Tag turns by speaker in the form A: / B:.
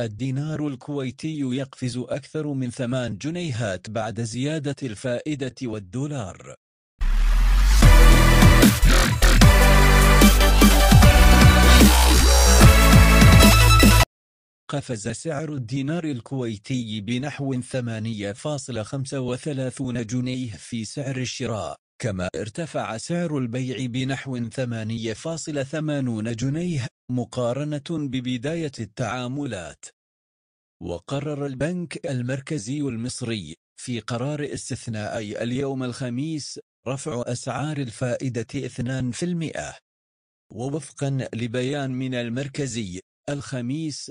A: الدينار الكويتي يقفز أكثر من ثمان جنيهات بعد زيادة الفائدة والدولار قفز سعر الدينار الكويتي بنحو 8.35 جنيه في سعر الشراء كما ارتفع سعر البيع بنحو 8.80 جنيه مقارنة ببداية التعاملات وقرر البنك المركزي المصري في قرار استثنائي اليوم الخميس رفع أسعار الفائدة 2% ووفقا لبيان من المركزي الخميس